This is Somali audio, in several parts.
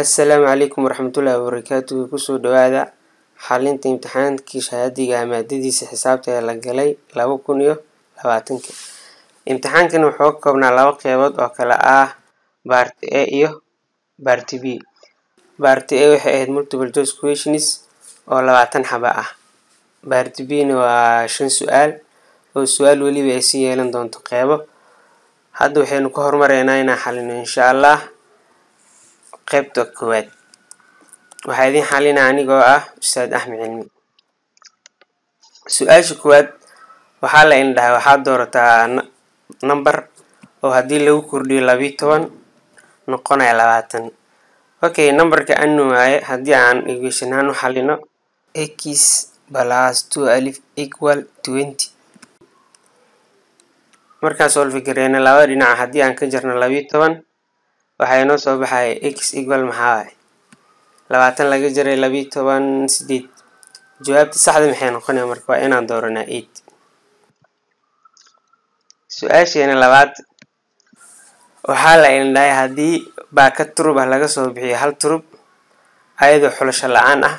assalaamu calaykum waraxmatullaahi wabarakaatuhu kusoo dhawaada xalinta imtixaankii shahaadiga maadadiisa xisaabta ee la galay laba kun iyo labaatanka imtixaankan wuxuu ka koobnaa laba qeybood oo kale ah baart a iyo baart b baart a waxay ahayd multiple joyce questions oo labaatan xaba ah baart b na waa shan su-aal oo su-aal weliba ay sii yeelan doonto qeybo hadda waxaynu ka hormareynaa inaan xalino insha allah qaybta koowaad waxaa idiin xalina anigoo ah ustaad axmed cilmi su-aasha koowaad waxaa la indhahay waxaad doorataa number oo haddii lagu kordhiyo labiyi toban noqonaya labaatan okay numberka anu waaye haddii aan equation u xalino x plus two alif equal twenty markaas solfi gareyno labada dhinaca haddii aan ka jarno labiyi toban waxaa inoo soo baxaya x equal maxaa ah labaatan laga jaray labiyi toban sideed jawaabta saxda maxay noqonaya marka waa inaan dooranaa eight su-aasheena labaad waxaa la indhahay haddii baaka turub ah laga soo bixiyo hal turub ayadoo xulasho la-aan ah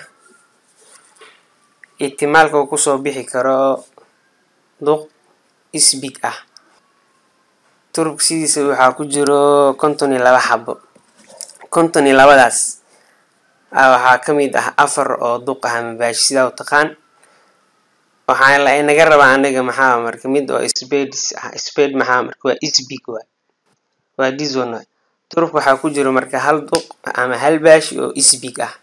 ihtimaalka uu kusoo bixi karo duq isbig ah turub sidiisa waxaa ku jiro konton iyo laba xabo konton iyo labadaas ah, waxaa ka mid ah afar oo duq ah mabaashi sidaa u taqaan waxaa la inaga rabaa anaga maxaa marka mid oo sbades ah sbade maxaa marka waa isbig waay waa dison turubka waxaa ku jiro marka hal duq ama hal baashi oo isbig ah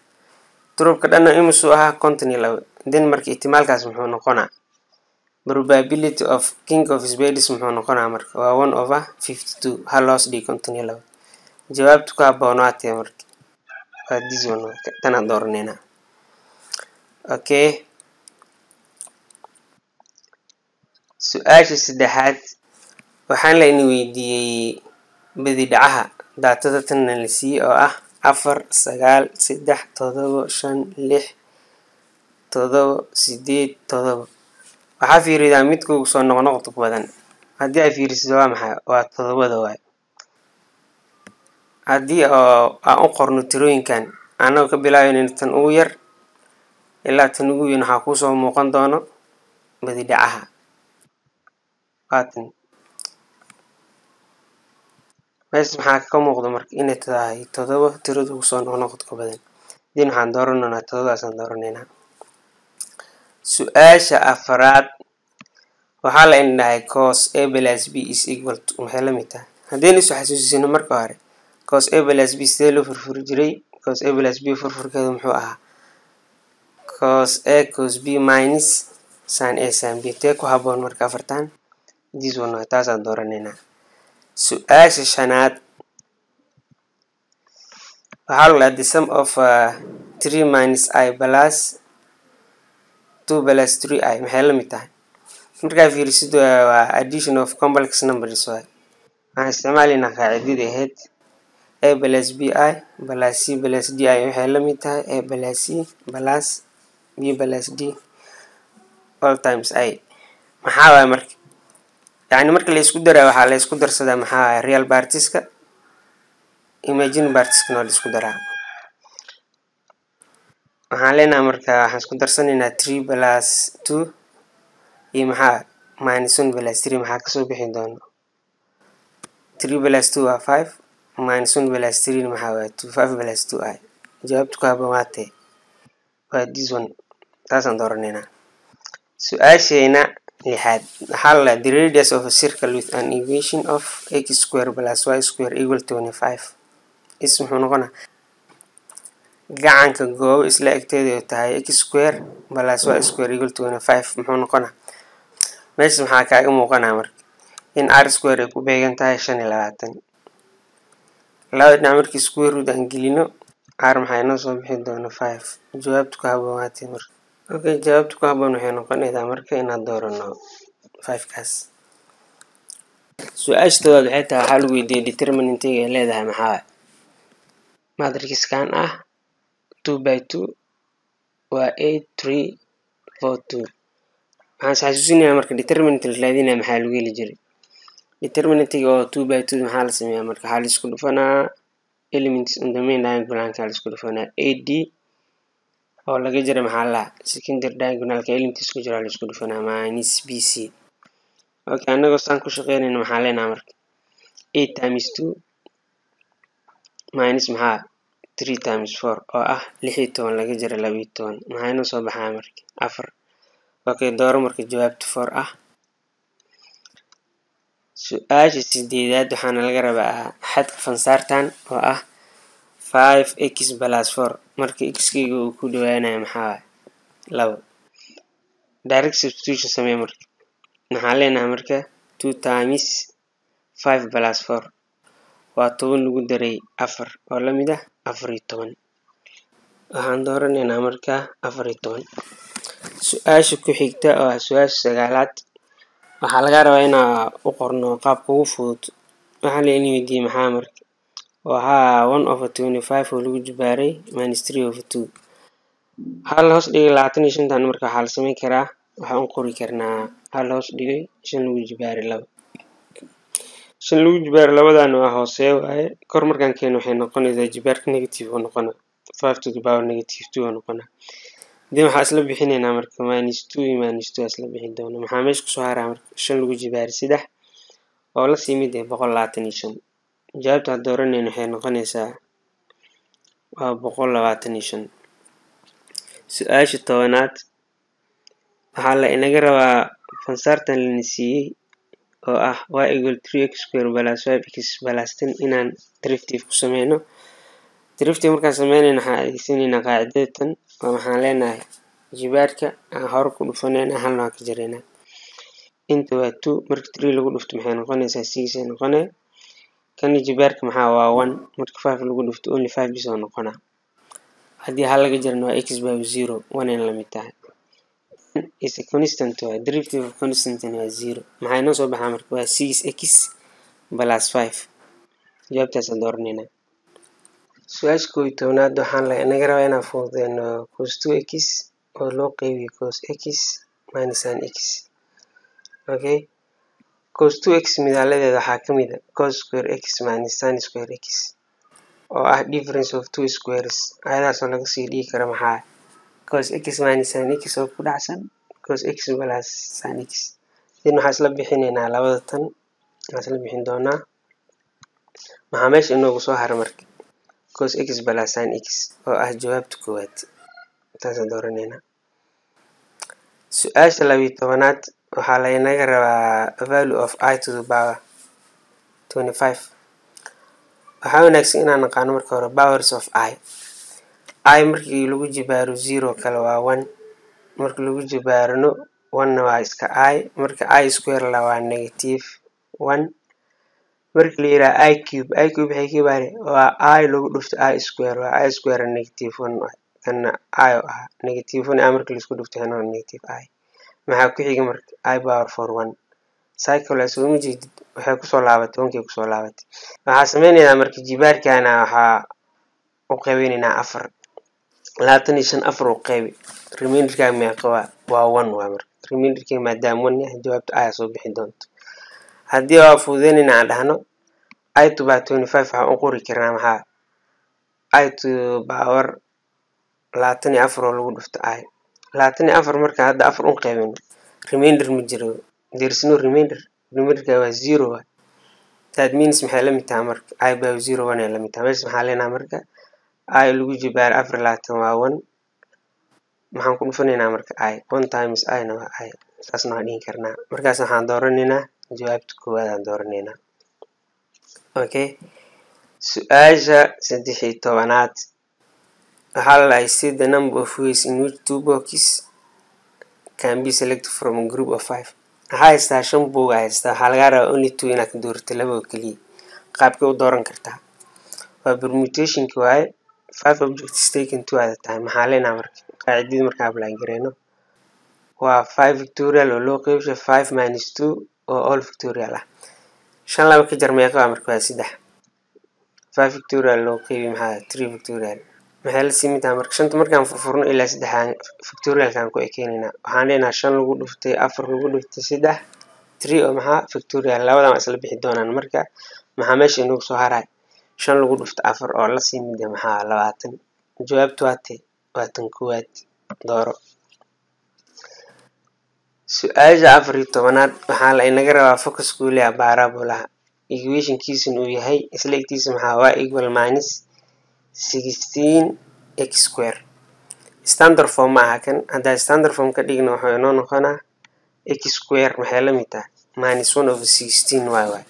turubka dhanna imusuu ahaa konton iyo laba den marka ihtimaalkaas muxuu noqonaa probability of king of spades muxuu noqonaa marka waa one over fifty two ha loos dhihi konton iyo laba jawaabta ku habboonaa tee marka waa dison one marka tanaa dooranayna okay su-aasha saddexaad waxaan la ini weydiiyey dhacaha daatada tanna la siiyey oo ah afar sagaal saddex todoba shan lix todoba sideed todoba waxaa fiiridaa midka ugu soo noqnoqda badan haddii ay fiirisid waa maxay waa todobada waay haddii oo aan u qorno tirooyinkan annaga ka bilaabaynan tan ugu yar ilaa tan ugu weyn waxaa kuusoo muuqan doono badidhacaha waatan meesha maxaa ka muuqdo marka inay tahay todoba tirada ugu soo noqnoqodka badan din waxaan dooran doonaa todobadaasaan dooranayna su-aasha afaraad waxaa la indhahay cos ablas b is equal to maxay mid tahay haddaynu isu xasuusisino marka hore cos ablas b sidee loo furfuri jiray cos a ablas b furfurkeedu muxuu ahaa cos a cos b minus sin a sin b tee ku haboon marka afartan this one way taasaan dooranaynaa su-aasha shanaad waxaa la dhahaa the sum of uh, three minus i plus two plus three i maxay la mid tahay markaa fiirisid waa addition of complex numbers waay waxaan isticmaalaynaa qaacidadii ahayd a plus b i balas c balas d i waxay la mid tahay a balas c balas b balas d all times i maxaa waay marka yacni marka la isku daraa waxaa laysku darsadaa maxaa waay real bartiska imagine bartiskana oo la daraa maxaan leenaha markaa waxaan isku darsanaynaa three plus two iyo maxaa minus one plus tree maxaa kasoo bixi doono tree plus two waa five minus one plus three maxaa waa two five plus two i jawaabtu ku habboon waatee waa this one taasaan dooranaynaa su-aasheyna lixaad waxaa la the radius of a circle with an equation of x square plus y square equal twenty five is muxuu noqonaa gacanka goobo isla agteedu tahay x square balas waa square equal to five muxuu noqona meeshas maxaa kaaga muuqanaa marka in r square ay ku beegan tahay shan iyo labaatan labada dhinac markii square root aan gelino r maxaa inoo soo bixi doono five jawaabta ku haboon waatay marka okay jawaabta ku haboon waxay noqonaysaa marka inaad doorano five kaas su-aasha toobaad waxay tahay waxaa lagu weydiiyey determinantiga ay leedahay maxaa matrixkan ah two by two waa eight three four two maxaan isxasuusinaya marka determinant la raadinaya maxaa lagu heli jiray determinantiga oo two by two maxaa la sameeyaa marka waxaa laisku dhufanaa elements on the main diagonalka laisku dhufanaa a d oo laga jira maxaa laha secondary diagonalka element isku jira laisku dhufanaa minus b c okay anagoo saan ku shaqeynayna maxaa leenaha marka a times two minus maxaa three times four oo ah lix iyo toban laga jaro laba iyo toban maxayna soo baxaa marka afar okay dooro marka jawaabta four ah su-aasha sideedaad waxaana laga rabaa xadka fansaartan oo ah five x plus four marka xkeyga uu ku dhawaanayo maxaa waay labo direct substitution samee marka maxaan leenahay marka two times five plus four waa toban lagu daray afar oo lamid ah afariyo toban waxaan dooranaynaa markaa afariyo toban su-aasha ku xigta oo ah su-aasha sagaalaad waxaa laga rabaa inaa u qorno qaabka ugu fudud waxaa la ini weydiiyey maxaa marka oo ahaa one over twenty five oo lagu jubaaray minus three over two hal hoos dhigay labaatan iyo shantan marka waxaa la samayn karaa waxaan u qori karnaa hal hoos dhigay shan lagu jubaaray laba shan lagu jibaar labadanu ah hooseeya waaye kor markaan keeno waxay noqonaysaa jibaarka negative oo noqona five to the power negative two oo noqona then waxaa isla bixinaynaa marka minus two iyo minus two isla bixin doona maxaa meesha kusoo haraa marka shan lagu jibaari saddex oo la sii mid eh, boqol labaatan iyo shan jawaabta ha dooranayna waxay noqonaysaa waa boqol labaatan iyo shan su-aasha tobanaad waxaa la inaga rabaa fansaartan lana siiyey oo ah y egal three x square plus five x plus ten inaan driftive ku sameyno driftive markaan sameynayna waxaan adeegsanayna tan oo waxaan leenahay jibaarka aan hore ku dhufaneyna halna waan ka jaraynaa inta waa two marka three lagu dhufto maxay noqoneysaa six ay noqonaya kana jibaadhka maxaa waa one marka five lagu dhufto only five bisoo noqonaa haddii hal laga jarana waa x by zero one in lamid tahay is a constant waay uh, derivative of constantna waa uh, zero maxaa inoo soo baxaa marka waa six x plus five jawaabtaasaan dooranayna su-aasha koob iyo tobnaad waxaan la naga rabaa inaan fuudeyno uh, cos two x oo loo qeybiyo cos x minus an x okay cos two x midaaladeeda waxaa kamid a ah cos square x minus an square x oo ah difference of two squares ayadaasoo laga sii dhigi kara maxaa cause x minus sin x oo ku dhacsan cause x plus sin x then waxaa isla bixinaynaa labada tan waxaa isla bixin doonaa maxaa meesha inoogu soo hara marka cause x balas sin x oo ah jawaabta koowaad taasaan dooranaynaa su-aasha labiyo tobanaad waxaa laynaga rabaa value of i to the power twenty five waxaa wanaagsan inaan naqaano marka hore powers of i i marki lagu jibaaro zero kale waa one marki lagu jibaarno onena waa iska i marka i square la waa negative one marka la yiraha i cube i cube waxay ka baare waa i lagu dhufto i square waa i square negative one kana i oo ah negative one a ah, marka laisku dhufto hena negative i maxaa ku xiga marka i power for one cycle soo ma jeedid waxay kusoo laabatay wankay kusoo laabatay waxaa sameynaydaa marka jibaarkaana waxaa u qaybinaynaa afar labaatan iyo shan afar u qeybi reminderkaa miyaa qabaa waa one waa marka reminderkii maadaama one yahay jawaabta ayaa soo bixi doonta haddii waa fududeynayna aan dhahno itu baa twenty five waxaan u qori karnaa maxaa itu bawar labaatan iyo afar oo lagu dhufto i labaatan iyo afar marka hadda afar un qaybino remainder ma jiro there's no remainder reminderka waa zero that means maxay la mid marka i baa zero one ay la mid meesha maxaa leenaha marka i lagu jibaaro afar labaatan waa one maxaan ku dhufanaynaa marka i one times ina waa i saasna waan dhihi karnaa markaas waxaan dooranaynaa jawaabta koowaad aan dooranaynaa okay su-aasha saddexii tobanaad waxaa lalahay si the number of ways in which two boxes can be selected from a group of five waxaa haystaa shan buuga haystaa waxaa lagaa rabaa only two inaad ka doorato labao keliya qaabkay u dooran kartaa waa bermutationki waaye five objects taken two at a time maxaa leenaha marka qaacidadii marka apply gareyno waa five victorial oo loo qeybsha five minus two oo all victorial ah shan laba ka jar meeqa waa marka waa saddex five victorial loo qeybi maxaa three victorial maxay la siimid tahay marka shanta markaan furfurno ilaa saddexaan victorialkaan ku ekeenaynaa waxaan leenahay shan lagu dhuftay afar lagu dhuftay saddex three oo maxaa victorial labadan waa isla bixi doonaan marka maxaa meesha inoogu soo haray shan lagu dhufto afar oo lasii midya ah, maxaa labaatan jawaabtu waate waa tan kowaad dooro su-aasha afar iyo tobanaad waxaa la inaga rabaa focus kuuliha ah baarabulaha equationkiisuna uu yahay isla egtiisa maxaa waa equal minus sixteen x square standard form ma aha kan haddaa standard form ka dhigna wuxuu inoo noqonaa x square maxay la mid tahay minus one over sixteen y y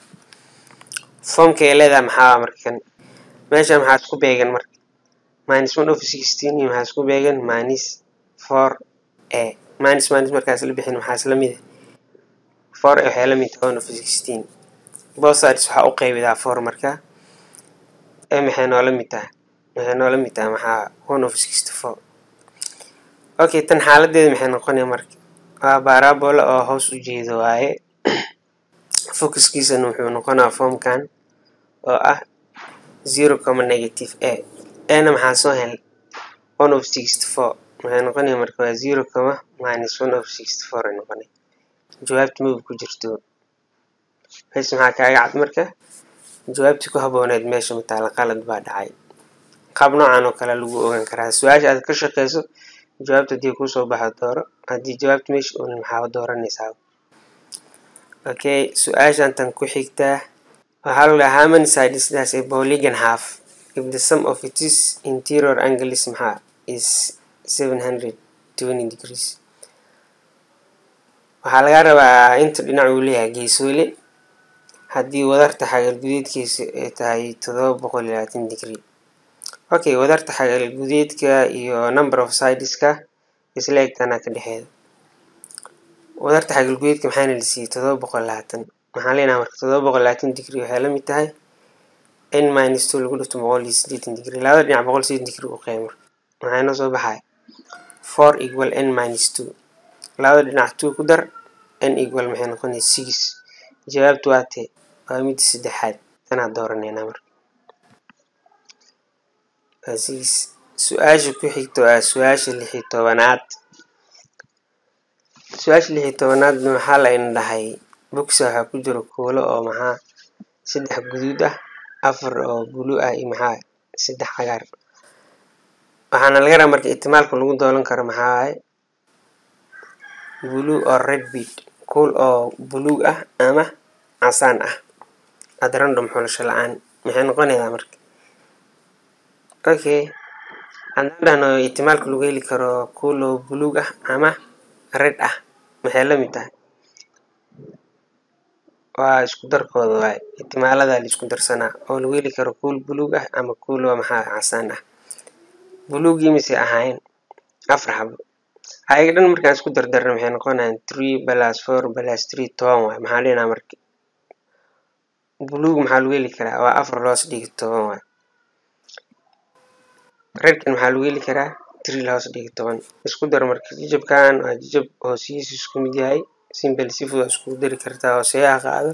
foomka ay leedahay maxaa markan meesha maxaad ku beegan marka minus one over sixteen iyo maxaas ku beegan minus four a eh, minus minus markaas la bixin maxaas la mida four a waxay la mid one over sixteen bosaris waxaa u qaybidaa four marka e eh, maxay noola mid tahay maxay noola mid tahay maxaa one over sixty four okay tan xaaladeeda maxay noqonaya marka waa barabola oo hoos u jeedo waaye focuskiisana wuxuu noqonaa foomkan oo ah zero comma negative a ana maxaa soo helay one of sixty noqonaya marka waa zero comma minus one of sixty four ay noqonay jawaabta maba ku jirto meesha maxaa kaaga cad marka jawaabtii ku habooneed meesha mataala qalad baa dhacay qaab noocan oo kale lagu ogaan karaa su-aasha aad ka shaqeyso jawaabta haddii kuusoo baxo dooro haddii jawaabta meesha un maxaaba dooranaysaa okay su-aashantan ku xigtaa waxaa lagudhaha harmonicide sidaas a polygon half if the sum of its interior angle is maxaa is seven hundred twenty degrees waxaa lagaa rabaa inta dhinac uu leeyahay geesoole haddii wadarta xagalgudeedkiisa ay tahay todoba boqol labaatan degree okay wadarta xagalgudeedka iyo number of sideska isla egtaana ka dhexeeda wadarta xagalgudeedka maxaana la siiyey todoba boqol labaatan maxaa leenahay marka todoba boqol labaatan degree waxay la mid tahay n minus two lagu dhifto boqol iyo sideetan degree labada dhinac boqol sideetan degree u qeeymo maxaa inoo soo baxaya four equal n minus two labada dhinac two ku dar n equal maxay noqonay six jawaabtu waa tee waa midda saddexaad tanaa dooraneynaa marka waa su-aasha ku xigto ah su-aasha lixi tobanaad su-aasha lixi tobanaadna waxaa la ina dhahay Box waxaa ku jira koolo oo maxaa saddex guduud ah afar oo buluug ah iyo maxaa saddex cagaar waxaana laga rabaa marka ihtimaalka lagu doolan karo maxaa waaye buluug oo red bead kool oo buluug ah ama casaan ah had random xulasho la-aan maxay noqonaysaa marka okay haddaan dhahno ihtimaalka lagu heli karo kool oo buluug ah ama red ah maxay la mid tahay waa isku darkooda waay ixtimaalada laisku darsanaa oo lagu heli karo kuul buluug ah ama kuul waa maxaa casaan ah buluugii mise ahayn afar xabo ayaga dhan markaan isku dardarna maxay noqonayan three balas four balas three toban waay maxaa dhihinaa marka buluug maxaa lagu heli karaa waa afar loos dhiga toban waay reerkan maxaa lagu heli karaa three loos dhigi toban isku dar marka jijabkan waa jijab hoosihiisa isku mid yahay simbel si fudud isku dari kartaa hooseyaha qaado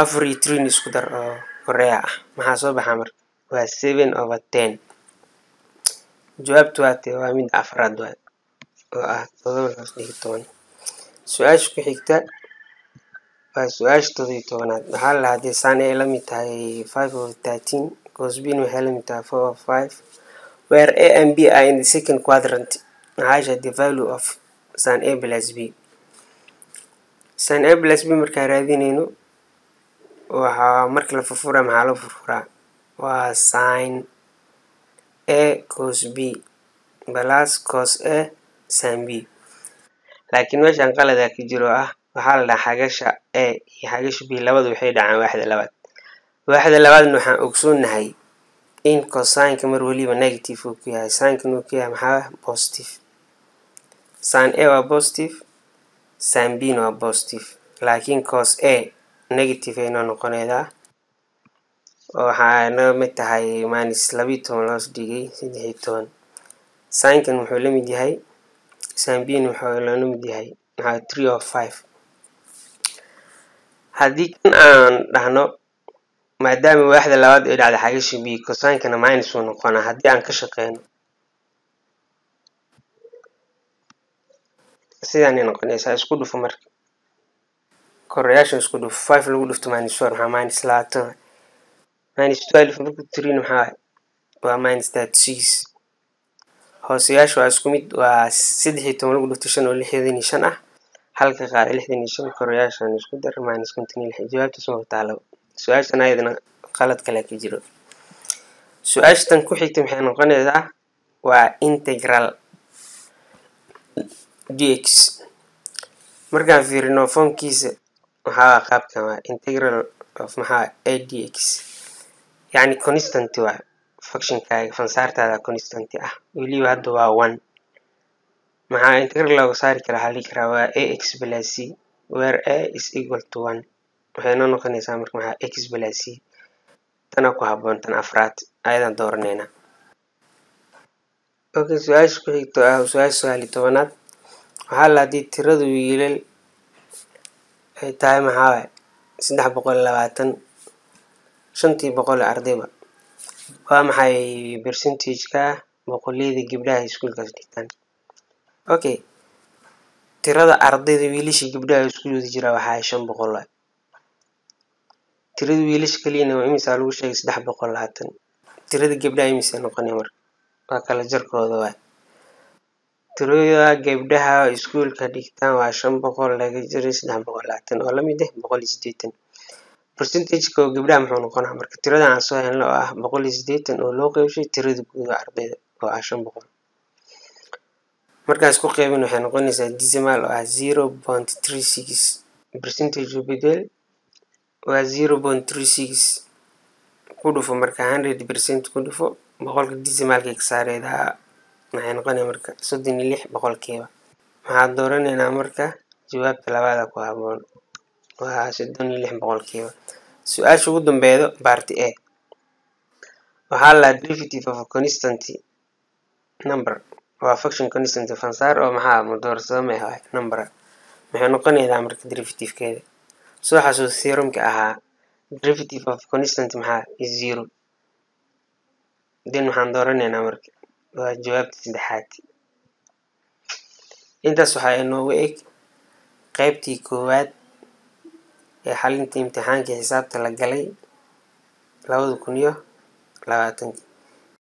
afar iyo trin isku dar oo korea ah maxaa soo baxaa marka waa seven over ten jawaabtu waate waa mid afraad waad oo ah todobakas iyo toban su-aasha ku xigta waa su-aasha todobiyo tobanaad waxaa la hadee sane ay lamid tahay five over thirteen cosbin waxay lamid tahay four over five where a and b are in the second quadrant maxaa the value of san a plus b sin a plus b markaa raadinayno waxaa marka la furfuraa maxaa loo furfuraa waa sin a cos b plus cos a sin b laakiin meeshaan qalada ka jiro ah waxaa la dhaha xagasha a iyo xagasha b labada waxay dhacaan waaxda labaad waaxda labaadna waxaan ogsoonnahay in cosineka mar weliba negative uu ku yahay sinkan uu ku yahay maxaa positive sin a waa positive Sambin waa positive laakiin cos a negative aynoo noqoneydaa waxaa naga mid tahay minus labayo toban loos dhigay saddexiyo toban sinkan wuxuu la mid yahay sambin wuxuu loola mid yahay maxaa three of five haddii kan aan dhahno maadaama waaxda labaad ay dhacda xagasha b cosinkana minus uu noqonaa haddii aan ka shaqeyno sidaanay noqonaysaa isku dhufo marka koreyaashan isku dhufo five lagu dhufto minus one maxaa minus labaatan minus twelve marku trin maxaa waa minus thirty six hooseyaasha waa isku mid waa saddex iyo toban lagu dhufto shan oo lixdan iyo shan ah halka qaar lixdan iyo shan koreyaashan isku dar minus konton iyo lix jawaabtaas ma hortaa su-aashan ayadana qalad kale ka jiro su-aashatan ku xigta maxay noqonaysaa waa integral dx markaan fiirino foomkiisa maxaa qaabkan waa integral of maxaa a dx yacni constant wa functionkaaga fansaartaada constant ah weliba hadda waa one maxaa integral looga saari karaa waxaa karaa waa a x plus c where a is equal to one waxayna noqonaysaa marka maxaa x plus c tana ku habboon tan afraad ayadaan dooranayna okay su-aasha ku xigto ah su-aasha sagaal iyo tobanaad maxaa la hadii tirada wiilal ay tahay maxaa maxaawaay saddex boqol labaatan shantii boqol ardayba waa maxay percentage-ka boqolyada gabdhaha iskuulkaas dhigtaan okay tirada ardayda wiilashii gabdhaha iskuul wada jiraa waxaa shan boqol waay tirada wiilasha keliyana waa imisaa lagu sheegay saddex boqol labaatan tirada gabdhaha imisa noqonay marka waa kala jarkooda waay tirooyinka gabdhaha iskuulka dhigtaan waa shan boqol laga jiro saddex boqol labaatan oo lamid ah boqol iyo sideetan percentageka oo gabdhaha muxuu noqonaa marka tiradan aan soo helno oo ah boqol iyo sideetan oo loo qeybshay tirada guud oo ardayda oo ah shan boqol markaas ku qeybin waxay noqonaysaa decimal oo ah zero point three six percentage u bedel waa zero point three six ku dhufo marka hundred percent ku dhufo boqolka decimalka ka maxay noqoni marka soddon iyo lix boqolkiiba waxaa dooranayna marka jawaabta labaada ku haboon waa soddon iyo lix boqolkiiba su-aasha ugu dambeedo barti e waxaa la derivative of constant number waa faction constant fansaar oo maxaa mudoorsoome ah? ma ahay maxay noqonaydaa marka derivativekeeda soo xasuus serumka ahaa derivative of constant maxaa zero then waxaan dooranaynaa marka waa jawaabta saddexaad intaas waxaa inoogu eg qaybtii koowaad ee xalinta imtixaankii xisaabta la galay labada kun iyo labaatankii